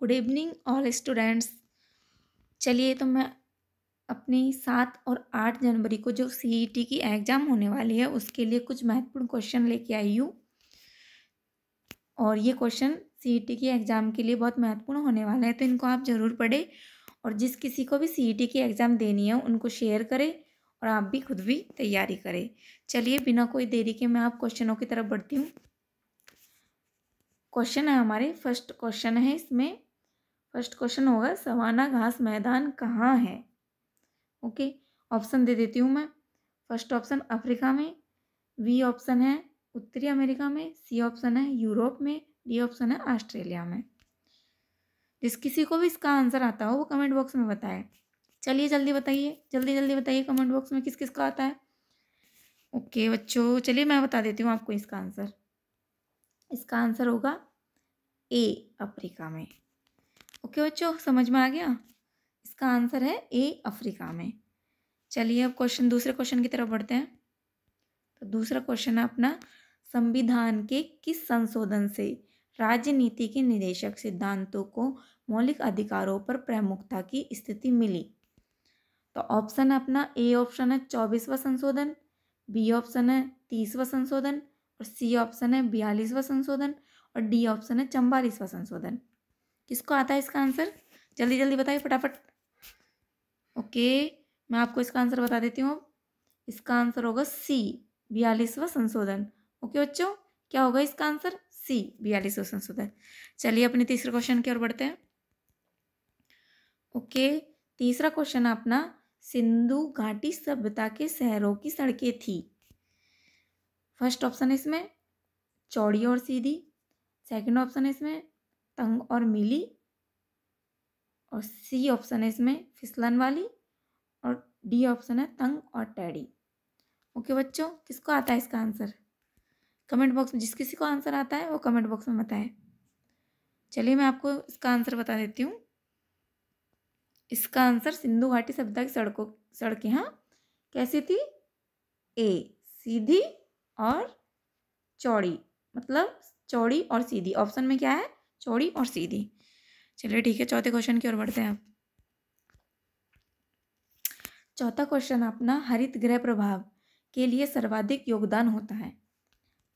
Good evening all students चलिए तो मैं अपनी सात और आठ जनवरी को जो सी e की एग्ज़ाम होने वाली है उसके लिए कुछ महत्वपूर्ण क्वेश्चन लेके आई हूँ और ये क्वेश्चन सी e की एग्ज़ाम के लिए बहुत महत्वपूर्ण होने वाला है तो इनको आप ज़रूर पढ़ें और जिस किसी को भी सी e की एग्ज़ाम देनी है उनको शेयर करें और आप भी खुद भी तैयारी करें चलिए बिना कोई देरी के मैं आप क्वेश्चनों की तरफ बढ़ती हूँ क्वेश्चन है हमारे फर्स्ट क्वेश्चन है इसमें फर्स्ट क्वेश्चन होगा सवाना घास मैदान कहाँ है ओके ऑप्शन दे देती हूँ मैं फर्स्ट ऑप्शन अफ्रीका में वी ऑप्शन है उत्तरी अमेरिका में सी ऑप्शन है यूरोप में डी ऑप्शन है ऑस्ट्रेलिया में जिस किसी को भी इसका आंसर आता हो वो कमेंट बॉक्स में बताए चलिए जल्दी बताइए जल्दी जल्दी बताइए कमेंट बॉक्स में किस किस का आता है ओके बच्चों चलिए मैं बता देती हूँ आपको इसका आंसर इसका आंसर होगा ए अफ्रीका में ओके बच्चों समझ में आ गया इसका आंसर है ए अफ्रीका में चलिए अब क्वेश्चन दूसरे क्वेश्चन की तरफ बढ़ते हैं तो दूसरा क्वेश्चन है अपना संविधान के किस संशोधन से राज्य नीति के निदेशक सिद्धांतों को मौलिक अधिकारों पर प्रमुखता की स्थिति मिली तो ऑप्शन है अपना ए ऑप्शन है चौबीसवा संशोधन बी ऑप्शन है तीसवा संशोधन और सी ऑप्शन है बयालीसवा संशोधन और डी ऑप्शन है चंबा संशोधन किसको आता है इसका आंसर जल्दी जल्दी बताइए फटाफट ओके मैं आपको इसका आंसर बता देती हूँ इसका आंसर होगा सी बयालीसवा संशोधन ओके बच्चों क्या होगा इसका आंसर सी बयालीसवा संशोधन चलिए अपने तीसरे क्वेश्चन की ओर बढ़ते हैं ओके तीसरा क्वेश्चन अपना सिंधु घाटी सभ्यता के शहरों की सड़कें थी फर्स्ट ऑप्शन इसमें चौड़ी और सीधी सेकंड ऑप्शन है इसमें तंग और मिली और सी ऑप्शन है इसमें फिसलन वाली और डी ऑप्शन है तंग और टैडी ओके बच्चों किसको आता है इसका आंसर कमेंट बॉक्स में जिस किसी को आंसर आता है वो कमेंट बॉक्स में बताएं चलिए मैं आपको इसका आंसर बता देती हूँ इसका आंसर सिंधु घाटी सभ्यता की सड़कों सड़कें हाँ कैसी थी ए सीधी और चौड़ी मतलब चौड़ी और सीधी ऑप्शन में क्या है चौड़ी और सीधी चलिए ठीक है चौथे क्वेश्चन की ओर बढ़ते हैं आप चौथा क्वेश्चन अपना हरित ग्रह प्रभाव के लिए सर्वाधिक योगदान होता है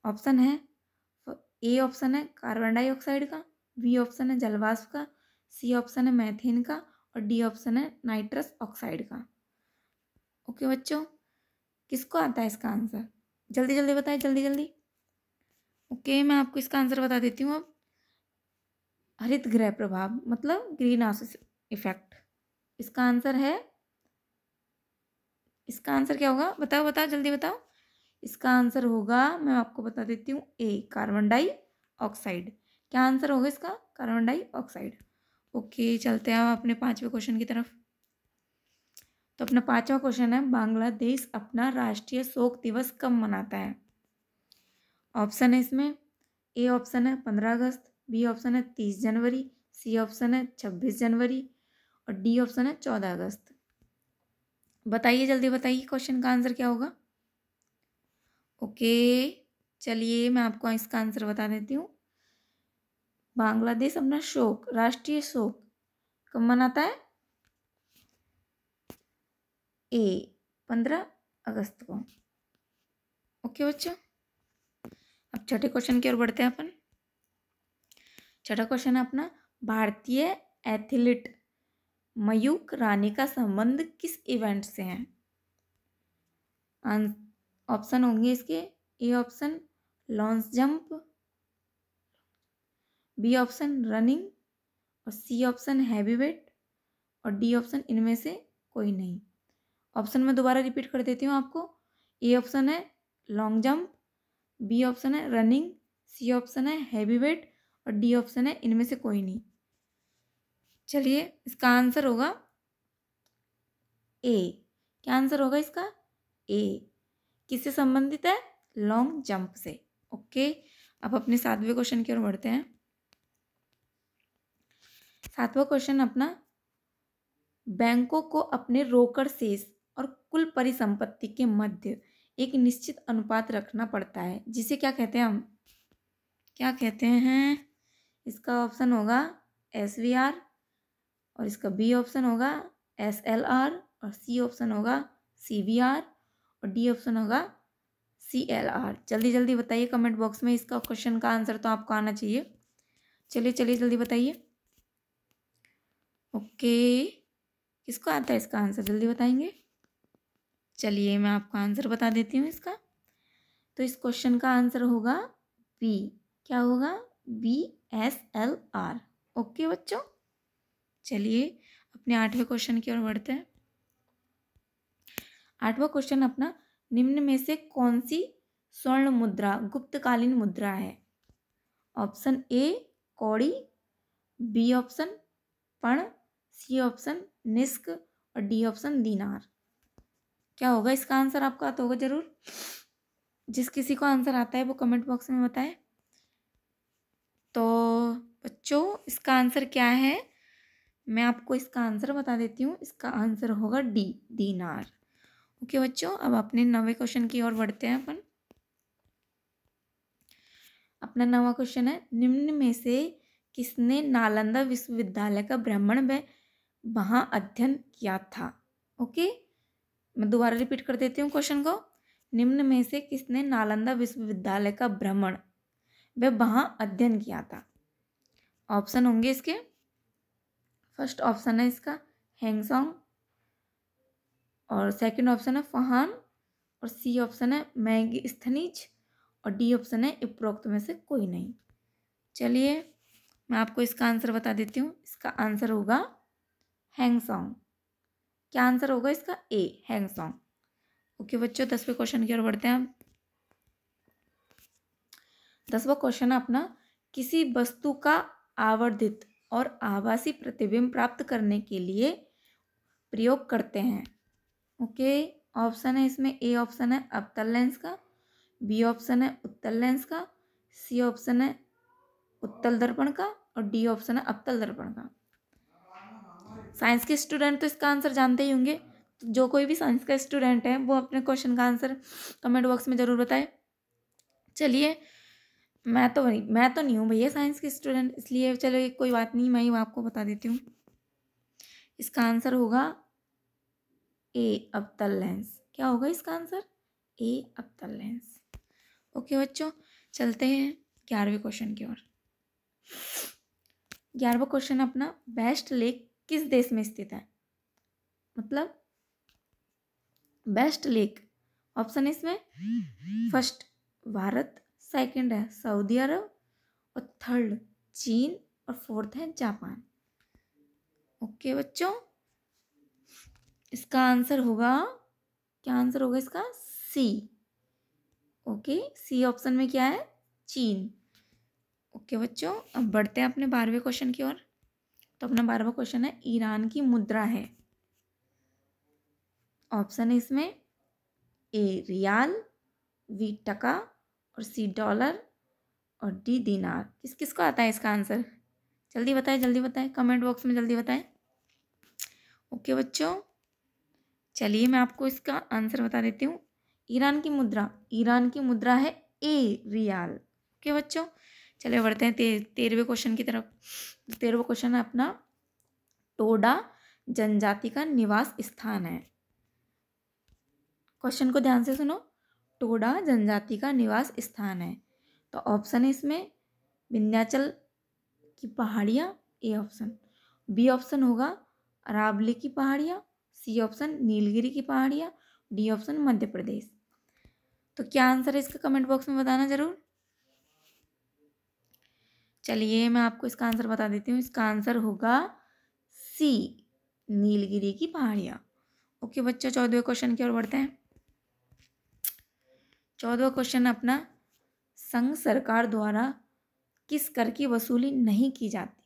ऑप्शन है ए ऑप्शन है कार्बन डाइऑक्साइड का बी ऑप्शन है जलवाष्प का सी ऑप्शन है मैथिन का और डी ऑप्शन है नाइट्रस ऑक्साइड का ओके बच्चों किसको आता है इसका आंसर जल्दी जल्दी बताएं जल्दी जल्दी ओके मैं आपको इसका आंसर बता देती हूँ अब हरित गृह प्रभाव मतलब ग्रीन हाउस इफेक्ट इसका आंसर है इसका आंसर क्या होगा बताओ बताओ जल्दी बताओ इसका आंसर होगा मैं आपको बता देती हूँ ए कार्बन डाई ऑक्साइड क्या आंसर होगा इसका कार्बन डाई ऑक्साइड ओके चलते हैं अपने पांचवें क्वेश्चन की तरफ तो अपना पांचवा क्वेश्चन है बांग्लादेश अपना राष्ट्रीय शोक दिवस कब मनाता है ऑप्शन है इसमें ए ऑप्शन है पंद्रह अगस्त बी ऑप्शन है तीस जनवरी सी ऑप्शन है छब्बीस जनवरी और डी ऑप्शन है चौदह अगस्त बताइए जल्दी बताइए क्वेश्चन का आंसर क्या होगा ओके चलिए मैं आपको इसका आंसर बता देती हूँ बांग्लादेश अपना शोक राष्ट्रीय शोक कब मनाता है ए पंद्रह अगस्त को ओके बच्चों अब छठे क्वेश्चन की ओर बढ़ते हैं अपन छठा क्वेश्चन है अपना भारतीय एथलीट मयूक रानी का संबंध किस इवेंट से है ऑप्शन होंगे इसके A option long jump B option running और सी ऑप्शन हैवी वेट और डी ऑप्शन इनमें से कोई नहीं ऑप्शन में दोबारा रिपीट कर देती हूँ आपको ए ऑप्शन है लॉन्ग जंप बी ऑप्शन है रनिंग सी ऑप्शन है हैवी वेट और डी ऑप्शन है इनमें से कोई नहीं चलिए इसका आंसर होगा ए क्या आंसर होगा इसका ए किससे संबंधित है लॉन्ग जंप से ओके अब अपने सातवें क्वेश्चन की ओर बढ़ते हैं सातवां क्वेश्चन अपना बैंकों को अपने रोकड़ शेष और कुल परिसंपत्ति के मध्य एक निश्चित अनुपात रखना पड़ता है जिसे क्या कहते हैं हम क्या कहते हैं इसका ऑप्शन होगा एस वी आर और इसका बी ऑप्शन होगा एस एल आर और सी ऑप्शन होगा सी वी आर और डी ऑप्शन होगा सी एल आर जल्दी जल्दी बताइए कमेंट बॉक्स में इसका क्वेश्चन का आंसर तो आपको आना चाहिए चलिए चलिए जल्दी बताइए ओके किसको आता है इसका आंसर जल्दी बताएंगे चलिए मैं आपको आंसर बता देती हूँ इसका तो इस क्वेश्चन का आंसर होगा बी क्या होगा B S L R okay बच्चों चलिए अपने आठवें क्वेश्चन की ओर बढ़ते हैं आठवां क्वेश्चन अपना निम्न में से कौन सी स्वर्ण मुद्रा गुप्तकालीन मुद्रा है ऑप्शन ए कौड़ी बी ऑप्शन पण सी ऑप्शन निस्क और डी ऑप्शन दीनार क्या होगा इसका आंसर आपको आता होगा ज़रूर जिस किसी को आंसर आता है वो कमेंट बॉक्स में बताएं तो बच्चों इसका आंसर क्या है मैं आपको इसका आंसर बता देती हूँ इसका आंसर होगा डी दीनार ओके बच्चों अब अपने नवे क्वेश्चन की ओर बढ़ते हैं अपन अपना नवा क्वेश्चन है निम्न में से किसने नालंदा विश्वविद्यालय का ब्राह्मण व वहाँ अध्ययन किया था ओके मैं दोबारा रिपीट कर देती हूँ क्वेश्चन को निम्न में से किसने नालंदा विश्वविद्यालय का भ्रमण वे वहाँ अध्ययन किया था ऑप्शन होंगे इसके फर्स्ट ऑप्शन है इसका हैंगसोंग और सेकंड ऑप्शन है फहान और सी ऑप्शन है मैगी स्थनीज और डी ऑप्शन है उपरोक्त में से कोई नहीं चलिए मैं आपको इसका आंसर बता देती हूँ इसका आंसर होगा हैंगसोंग क्या आंसर होगा इसका ए हैंग सॉन्ग ओके बच्चों दसवें क्वेश्चन की ओर बढ़ते हैं हम दसवा क्वेश्चन है अपना किसी वस्तु का आवर्धित और आभासी प्रतिबिंब प्राप्त करने के लिए प्रयोग करते हैं ओके ऑप्शन है इसमें ए ऑप्शन है अवतल लेंस का बी ऑप्शन है उत्तल लेंस का सी ऑप्शन है उत्तल दर्पण का और डी ऑप्शन है अवतल दर्पण का साइंस के स्टूडेंट तो इसका आंसर जानते ही होंगे तो जो कोई भी साइंस का स्टूडेंट है वो अपने क्वेश्चन का आंसर कमेंट बॉक्स में ज़रूर बताए चलिए मैं तो मैं तो नहीं हूँ भैया साइंस के स्टूडेंट इसलिए चलो ये कोई बात नहीं मैं ही आपको बता देती हूँ इसका आंसर होगा ए अबतल लेंस क्या होगा इसका आंसर ए अबतल लेंस ओके बच्चों चलते हैं ग्यारहवें क्वेश्चन की ओर ग्यारहवा क्वेश्चन अपना बेस्ट लेक किस देश में स्थित है मतलब बेस्ट लेक ऑप्शन इसमें फर्स्ट भारत सेकंड है सऊदी अरब और थर्ड चीन और फोर्थ है जापान ओके बच्चों इसका आंसर होगा क्या आंसर होगा इसका सी ओके सी ऑप्शन में क्या है चीन ओके बच्चों अब बढ़ते हैं अपने बारहवें क्वेश्चन की ओर तो अपना बारहवा क्वेश्चन है ईरान की मुद्रा है ऑप्शन है इसमें ए रियाल वी टका और सी डॉलर और डी दिनार किस किस को आता है इसका आंसर जल्दी बताएं जल्दी बताएं कमेंट बॉक्स में जल्दी बताएं ओके बच्चों चलिए मैं आपको इसका आंसर बता देती हूँ ईरान की मुद्रा ईरान की मुद्रा है ए रियाल ओके बच्चों चले बढ़ते हैं तेरहवें क्वेश्चन की तरफ तो तेरहवा क्वेश्चन है अपना टोडा जनजाति का निवास स्थान है क्वेश्चन को ध्यान से सुनो टोडा जनजाति का निवास स्थान है तो ऑप्शन है इसमें विंध्याचल की पहाड़ियाँ ए ऑप्शन बी ऑप्शन होगा अरावली की पहाड़ियाँ सी ऑप्शन नीलगिरी की पहाड़ियाँ डी ऑप्शन मध्य प्रदेश तो क्या आंसर है इसका कमेंट बॉक्स में बताना ज़रूर चलिए मैं आपको इसका आंसर बता देती हूँ इसका आंसर होगा सी नीलगिरी की पहाड़ियाँ ओके बच्चों चौदहवें क्वेश्चन की ओर बढ़ते हैं चौदहवा क्वेश्चन अपना संघ सरकार द्वारा किस कर की वसूली नहीं की जाती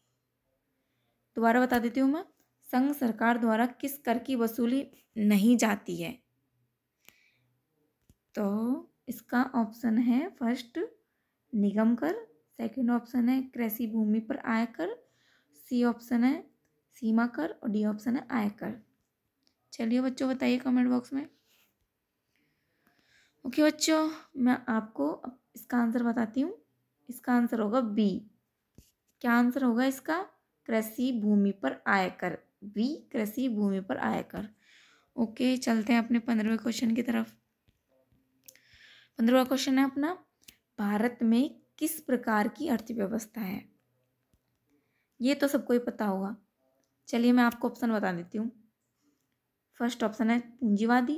दोबारा बता देती हूँ मैं संघ सरकार द्वारा किस कर की वसूली नहीं जाती है तो इसका ऑप्शन है फर्स्ट निगम कर सेकंड ऑप्शन है कृषि भूमि पर आयकर सी ऑप्शन है सीमा कर और डी ऑप्शन है आयकर चलिए बच्चों बताइए कमेंट बॉक्स में ओके okay, बच्चों मैं आपको इसका आंसर बताती हूँ इसका आंसर होगा बी क्या आंसर होगा इसका कृषि भूमि पर आयकर बी कृषि भूमि पर आयकर ओके okay, चलते हैं अपने पंद्रहवें क्वेश्चन की तरफ पंद्रहवा क्वेश्चन है अपना भारत में किस प्रकार की अर्थव्यवस्था है ये तो सबको ही पता होगा चलिए मैं आपको ऑप्शन बता देती हूँ फर्स्ट ऑप्शन है पूंजीवादी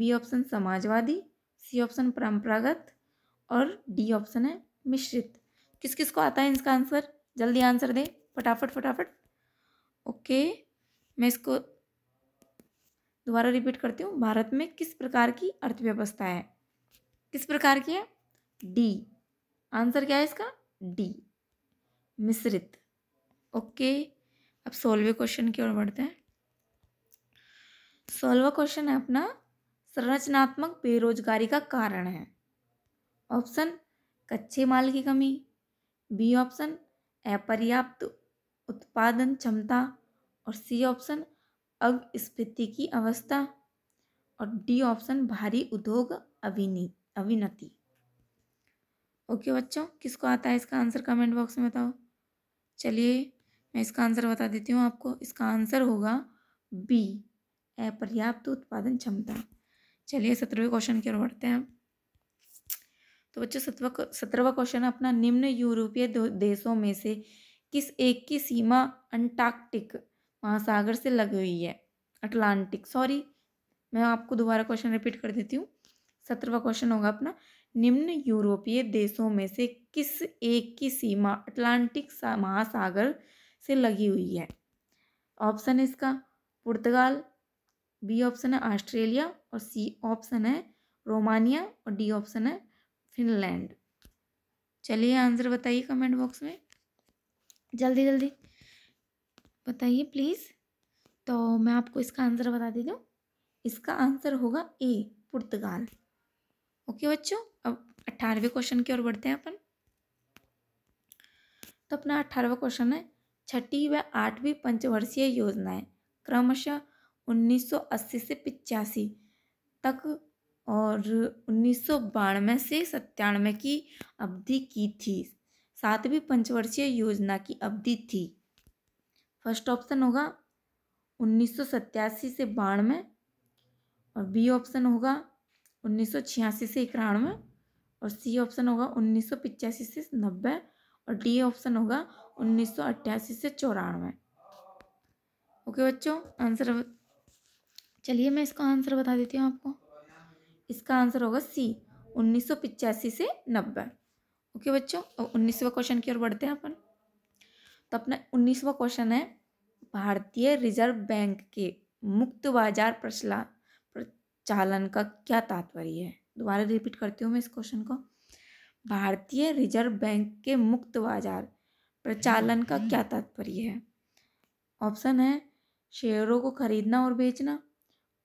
बी ऑप्शन समाजवादी सी ऑप्शन परंपरागत और डी ऑप्शन है मिश्रित किस किस को आता है इसका आंसर जल्दी आंसर दे फटाफट फटाफट ओके मैं इसको दोबारा रिपीट करती हूँ भारत में किस प्रकार की अर्थव्यवस्था है किस प्रकार की है डी आंसर क्या है इसका डी मिश्रित ओके अब सोलवे क्वेश्चन की ओर बढ़ते हैं सोलवा क्वेश्चन है अपना संरचनात्मक बेरोजगारी का कारण है ऑप्शन कच्चे माल की कमी बी ऑप्शन अपर्याप्त उत्पादन क्षमता और सी ऑप्शन अवस्फीति की अवस्था और डी ऑप्शन भारी उद्योग अभिनी अभिनति ओके बच्चों किसको आता है इसका आंसर कमेंट बॉक्स में बताओ चलिए मैं इसका आंसर बता देती हूँ आपको इसका आंसर होगा बी अपर्याप्त उत्पादन क्षमता चलिए सत्रहवें क्वेश्चन की ओर बढ़ते हैं तो बच्चों सत्रवा सत्रहवा क्वेश्चन अपना निम्न यूरोपीय देशों में से किस एक की सीमा अंटार्कटिक महासागर से लगी हुई है अटलांटिक सॉरी मैं आपको दोबारा क्वेश्चन रिपीट कर देती हूँ सत्रहवा क्वेश्चन होगा अपना निम्न यूरोपीय देशों में से किस एक की सीमा अटलांटिक महासागर से लगी हुई है ऑप्शन है इसका पुर्तगाल बी ऑप्शन है ऑस्ट्रेलिया और सी ऑप्शन है रोमानिया और डी ऑप्शन है फिनलैंड चलिए आंसर बताइए कमेंट बॉक्स में जल्दी जल्दी बताइए प्लीज़ तो मैं आपको इसका आंसर बता देती हूँ इसका आंसर होगा ए पुर्तगाल ओके बच्चों अब अट्ठारहवें क्वेश्चन की ओर बढ़ते हैं अपन तो अपना अठारहवा क्वेश्चन है छठी व आठवीं पंचवर्षीय योजनाएं क्रमशः 1980 से पिचासी तक और उन्नीस से सत्तानवे की अवधि की थी सातवीं पंचवर्षीय योजना की अवधि थी फर्स्ट ऑप्शन होगा उन्नीस से बानवे और बी ऑप्शन होगा उन्नीस से इक्यानवे और सी ऑप्शन होगा उन्नीस से नब्बे और डी ऑप्शन होगा उन्नीस से चौरानवे ओके बच्चों आंसर चलिए मैं इसका आंसर बता देती हूँ आपको इसका आंसर होगा सी उन्नीस से नब्बे ओके बच्चों और उन्नीसवा क्वेश्चन की ओर बढ़ते हैं अपन तो अपना उन्नीसवा क्वेश्चन है भारतीय रिजर्व बैंक के मुक्त बाजार प्रचलन चालन का क्या तात्पर्य है दोबारा रिपीट करती हूँ मैं इस क्वेश्चन को भारतीय रिजर्व बैंक के मुक्त बाजार प्रचालन का क्या तात्पर्य है ऑप्शन है शेयरों को खरीदना और बेचना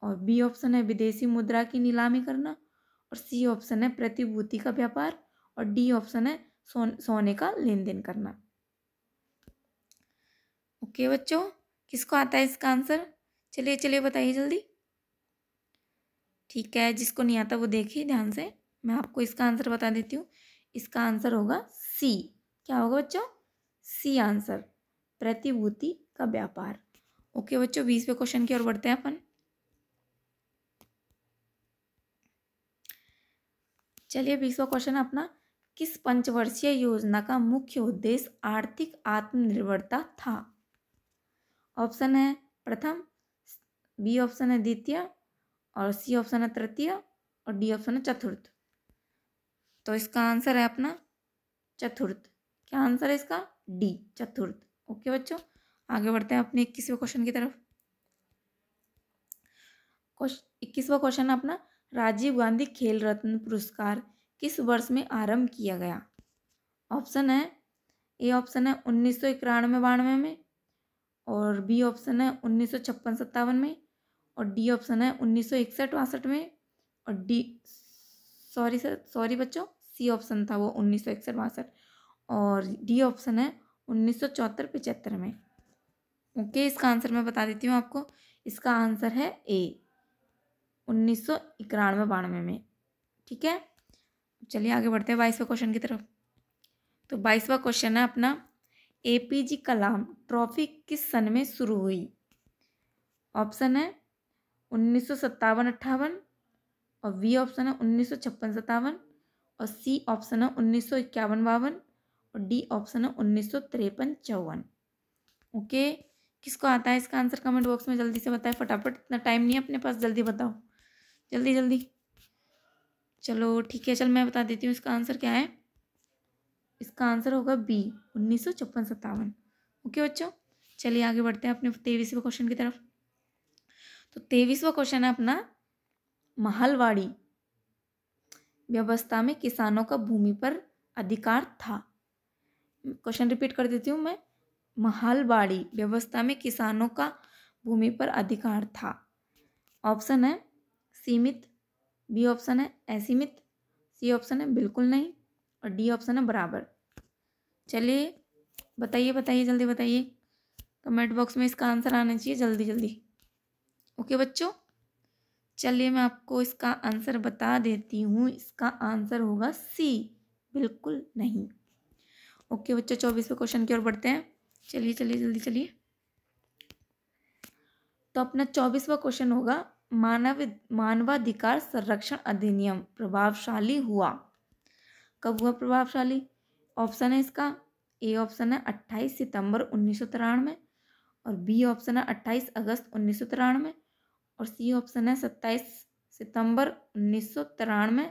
और बी ऑप्शन है विदेशी मुद्रा की नीलामी करना और सी ऑप्शन है प्रतिभूति का व्यापार और डी ऑप्शन है सोन, सोने का लेन देन करना ओके बच्चों किसको आता है इसका आंसर चलिए चलिए बताइए जल्दी ठीक है जिसको नहीं आता वो देखिए ध्यान से मैं आपको इसका आंसर बता देती हूँ इसका आंसर होगा सी क्या होगा बच्चों सी आंसर प्रतिभूति का व्यापार ओके बच्चों बीसवें क्वेश्चन की ओर बढ़ते हैं अपन चलिए बीसवा क्वेश्चन अपना किस पंचवर्षीय योजना का मुख्य उद्देश्य आर्थिक आत्मनिर्भरता था ऑप्शन है प्रथम बी ऑप्शन है द्वितीय और सी ऑप्शन है तृतीय और डी ऑप्शन है चतुर्थ तो इसका आंसर है अपना चतुर्थ क्या आंसर है इसका डी चतुर्थ ओके बच्चों आगे बढ़ते हैं अपने इक्कीसवें क्वेश्चन की तरफ इक्कीसवा क्वेश्चन है अपना राजीव गांधी खेल रत्न पुरस्कार किस वर्ष में आरंभ किया गया ऑप्शन है ए ऑप्शन है उन्नीस सौ इक्यानवे बानवे में और बी ऑप्शन है उन्नीस सौ छप्पन सत्तावन में और डी ऑप्शन है उन्नीस सौ इकसठ बासठ में और डी सॉरी सर सॉरी बच्चों सी ऑप्शन था वो उन्नीस सौ इकसठ बासठ और डी ऑप्शन है उन्नीस सौ चौहत्तर पचहत्तर में ओके इसका आंसर मैं बता देती हूँ आपको इसका आंसर है ए उन्नीस सौ इक्यानवे बानवे में ठीक है चलिए आगे बढ़ते हैं बाईसवा क्वेश्चन की तरफ तो बाईसवा क्वेश्चन है अपना A P G Kalam trophy किस सन में शुरू हुई ऑप्शन है उन्नीस सौ सत्तावन अट्ठावन और वी ऑप्शन है उन्नीस सौ छप्पन सत्तावन और सी ऑप्शन है उन्नीस सौ इक्यावन बावन और डी ऑप्शन है उन्नीस सौ तिरपन चौवन ओके किसको आता है इसका आंसर कमेंट बॉक्स में जल्दी से बताएं फटाफट इतना टाइम नहीं है अपने पास जल्दी बताओ जल्दी जल्दी चलो ठीक है चल मैं बता देती हूँ इसका आंसर क्या है इसका आंसर होगा बी उन्नीस सौ छप्पन सत्तावन ओके बच्चों चलिए आगे बढ़ते हैं अपने तेईसवें क्वेश्चन की तरफ तो तेईसवा क्वेश्चन है अपना महलवाड़ी व्यवस्था में किसानों का भूमि पर अधिकार था क्वेश्चन रिपीट कर देती हूँ मैं महलवाड़ी व्यवस्था में किसानों का भूमि पर अधिकार था ऑप्शन है सीमित बी ऑप्शन है असीमित सी ऑप्शन है बिल्कुल नहीं और डी ऑप्शन है बराबर चलिए बताइए बताइए जल्दी बताइए कमेंट बॉक्स में इसका आंसर आना चाहिए जल्दी जल्दी ओके बच्चों चलिए मैं आपको इसका आंसर बता देती हूँ इसका आंसर होगा सी बिल्कुल नहीं ओके बच्चों चौबीसवें क्वेश्चन की ओर बढ़ते हैं चलिए चलिए जल्दी चलिए तो अपना चौबीसवा क्वेश्चन होगा मानव मानवाधिकार संरक्षण अधिनियम प्रभावशाली हुआ कब हुआ प्रभावशाली ऑप्शन है इसका ए ऑप्शन है अट्ठाईस सितंबर उन्नीस और बी ऑप्शन है अट्ठाईस अगस्त उन्नीस सौ तिरानवे और सी ऑप्शन है सत्ताईस सितंबर उन्नीस सौ तिरानवे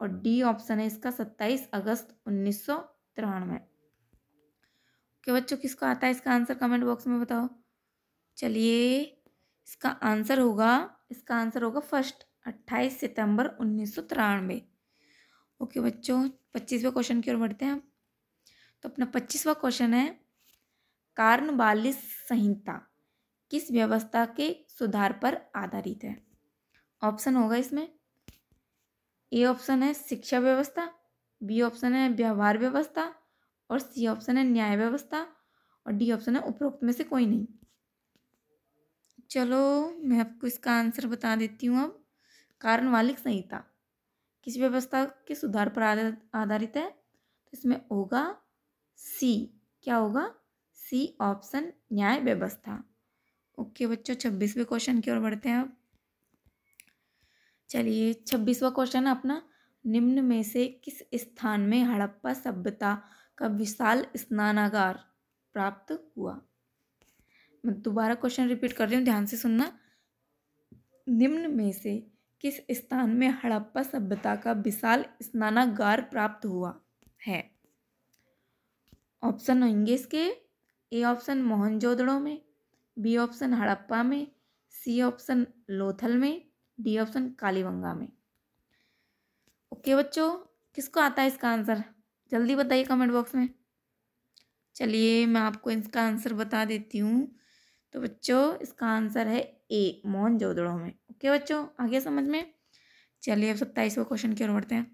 और डी ऑप्शन है इसका सत्ताईस अगस्त उन्नीस सौ तिरानवे ओके बच्चों किसको आता है इसका आंसर कमेंट बॉक्स में बताओ चलिए इसका आंसर होगा इसका आंसर होगा फर्स्ट अट्ठाईस सितंबर उन्नीस सौ तिरानवे ओके बच्चों पच्चीसवें क्वेश्चन की ओर बढ़ते हैं तो अपना पच्चीसवा क्वेश्चन है कार्न बालिस संहिता किस व्यवस्था के सुधार पर आधारित है ऑप्शन होगा इसमें ए ऑप्शन है शिक्षा व्यवस्था बी ऑप्शन है व्यवहार व्यवस्था और सी ऑप्शन है न्याय व्यवस्था और डी ऑप्शन है उपरोक्त में से कोई नहीं चलो मैं आपको इसका आंसर बता देती हूँ अब कारण वालिक संहिता किस व्यवस्था के सुधार पर आधारित है तो इसमें होगा सी क्या होगा सी ऑप्शन न्याय व्यवस्था ओके बच्चों छब्बीसवें क्वेश्चन की ओर बढ़ते हैं आप चलिए छब्बीसवा क्वेश्चन है अपना निम्न में से किस स्थान में हड़प्पा सभ्यता का विशाल स्नानागार प्राप्त हुआ मैं दोबारा क्वेश्चन रिपीट कर रही हूँ ध्यान से सुनना निम्न में से किस स्थान में हड़प्पा सभ्यता का विशाल स्नानागार प्राप्त हुआ है ऑप्शन होंगे इसके ए ऑप्शन मोहनजोदड़ो में बी ऑप्शन हड़प्पा में सी ऑप्शन लोथल में डी ऑप्शन कालीबंगा में ओके बच्चों किसको आता है इसका आंसर जल्दी बताइए कमेंट बॉक्स में चलिए मैं आपको इसका आंसर बता देती हूँ तो बच्चों इसका आंसर है ए मोहन जोदड़ो में ओके बच्चों आगे समझ में चलिए अब सत्ताईसवा क्वेश्चन की ओर बढ़ते हैं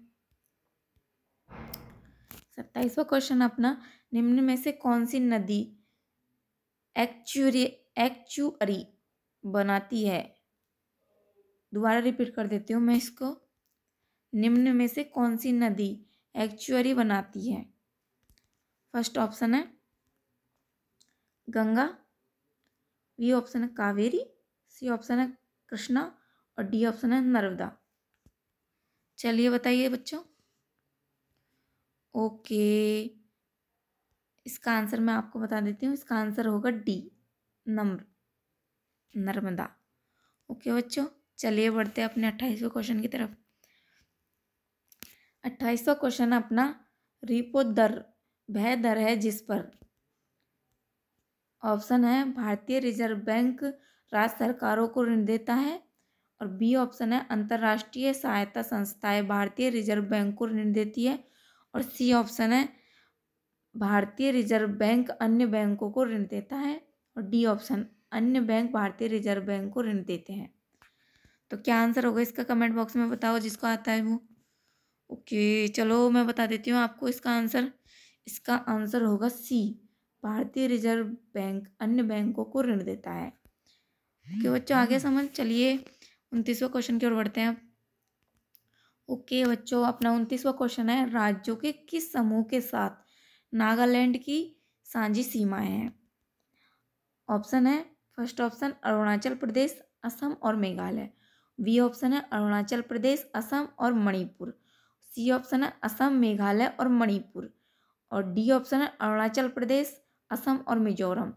सत्ताईसवा क्वेश्चन अपना निम्न में से कौन सी नदी एक्चुरी एक्चुअरी बनाती है दोबारा रिपीट कर देती हूँ मैं इसको निम्न में से कौन सी नदी एक्चुअरी बनाती है फर्स्ट ऑप्शन है गंगा बी ऑप्शन है कावेरी सी ऑप्शन है कृष्णा और डी ऑप्शन है नर्मदा चलिए बताइए बच्चों ओके इसका आंसर मैं आपको बता देती हूँ इसका आंसर होगा डी नम्र नर्मदा ओके बच्चों चलिए बढ़ते हैं अपने अट्ठाईसवें क्वेश्चन की तरफ अट्ठाईसवा क्वेश्चन अपना रिपो दर वह दर है जिस पर ऑप्शन है भारतीय रिजर्व बैंक राज्य सरकारों को ऋण देता है और बी ऑप्शन है अंतर्राष्ट्रीय सहायता संस्थाएं भारतीय रिजर्व बैंक को ऋण देती है और सी ऑप्शन है भारतीय रिजर्व बैंक अन्य बैंकों को ऋण देता है और डी ऑप्शन अन्य बैंक भारतीय रिजर्व बैंक को ऋण देते हैं तो क्या आंसर होगा इसका कमेंट बॉक्स में बताओ जिसको आता है वो ओके चलो मैं बता देती हूँ आपको इसका आंसर इसका आंसर होगा सी भारतीय रिजर्व बैंक अन्य बैंकों को ऋण देता है ओके बच्चों आगे hmm. समझ चलिए उनतीसवा क्वेश्चन की ओर बढ़ते हैं ओके बच्चों अपना उनतीसवा क्वेश्चन है राज्यों के किस समूह के साथ नागालैंड की साझी सीमाएँ हैं ऑप्शन है फर्स्ट ऑप्शन अरुणाचल प्रदेश असम और मेघालय बी ऑप्शन है अरुणाचल प्रदेश असम और मणिपुर सी ऑप्शन है असम मेघालय और मणिपुर और डी ऑप्शन है अरुणाचल प्रदेश असम और मिजोरम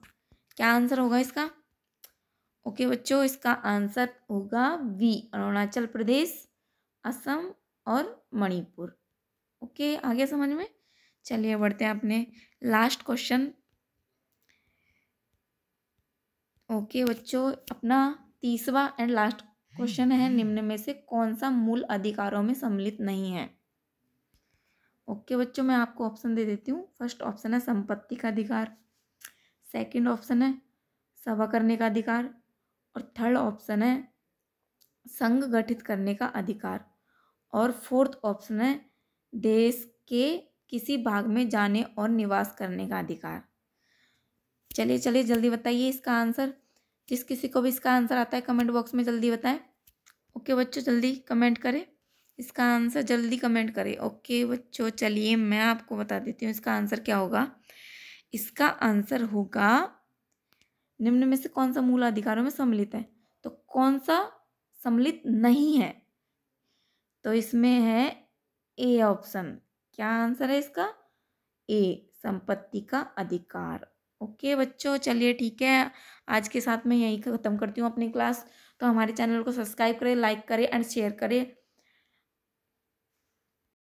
क्या आंसर होगा इसका ओके बच्चों इसका आंसर होगा वी अरुणाचल प्रदेश असम और मणिपुर ओके आगे समझ में चलिए बढ़ते हैं अपने लास्ट क्वेश्चन ओके बच्चों अपना तीसवा एंड लास्ट क्वेश्चन है निम्न में से कौन सा मूल अधिकारों में सम्मिलित नहीं है ओके बच्चों मैं आपको ऑप्शन दे देती हूँ फर्स्ट ऑप्शन है संपत्ति का अधिकार सेकंड ऑप्शन है सभा करने का अधिकार और थर्ड ऑप्शन है संघ गठित करने का अधिकार और फोर्थ ऑप्शन है देश के किसी भाग में जाने और निवास करने का अधिकार चलिए चलिए जल्दी बताइए इसका आंसर जिस किसी को भी इसका आंसर आता है कमेंट बॉक्स में जल्दी बताएं ओके बच्चों जल्दी कमेंट करें इसका आंसर जल्दी कमेंट करें ओके बच्चों चलिए मैं आपको बता देती हूँ इसका आंसर क्या होगा इसका आंसर होगा निम्न में से कौन सा मूल अधिकारों में सम्मिलित है तो कौन सा सम्मिलित नहीं है तो इसमें है ए ऑप्शन क्या आंसर है इसका ए संपत्ति का अधिकार ओके बच्चों चलिए ठीक है आज के साथ मैं यहीं ख़त्म करती हूँ अपनी क्लास तो हमारे चैनल को सब्सक्राइब करें लाइक करें एंड शेयर करें